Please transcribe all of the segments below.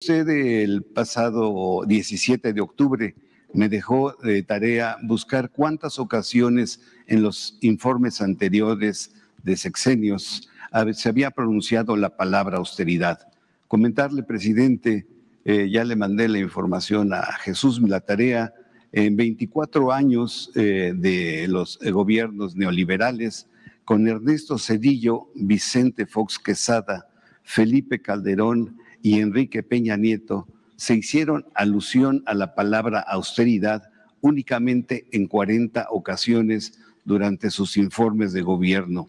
Usted el pasado 17 de octubre me dejó de tarea buscar cuántas ocasiones en los informes anteriores de sexenios se había pronunciado la palabra austeridad. Comentarle, presidente, eh, ya le mandé la información a Jesús, la tarea, en 24 años eh, de los gobiernos neoliberales, con Ernesto Cedillo, Vicente Fox Quesada, Felipe Calderón, y Enrique Peña Nieto se hicieron alusión a la palabra austeridad únicamente en 40 ocasiones durante sus informes de gobierno.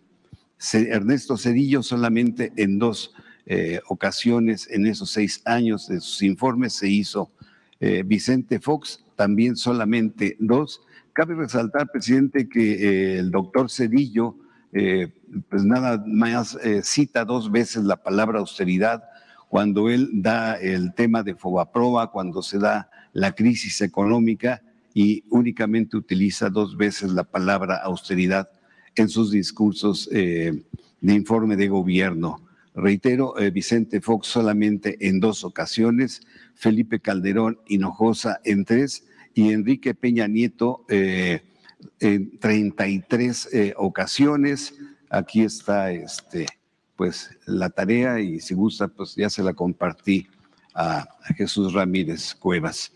Ernesto Cedillo solamente en dos eh, ocasiones en esos seis años de sus informes se hizo. Eh, Vicente Fox también solamente dos. Cabe resaltar, presidente, que eh, el doctor Cedillo, pues nada más cita dos veces la palabra austeridad, cuando él da el tema de Fobaproba, cuando se da la crisis económica y únicamente utiliza dos veces la palabra austeridad en sus discursos eh, de informe de gobierno. Reitero, eh, Vicente Fox solamente en dos ocasiones, Felipe Calderón Hinojosa en tres y Enrique Peña Nieto eh, en 33 eh, ocasiones. Aquí está este pues la tarea y si gusta, pues ya se la compartí a, a Jesús Ramírez Cuevas.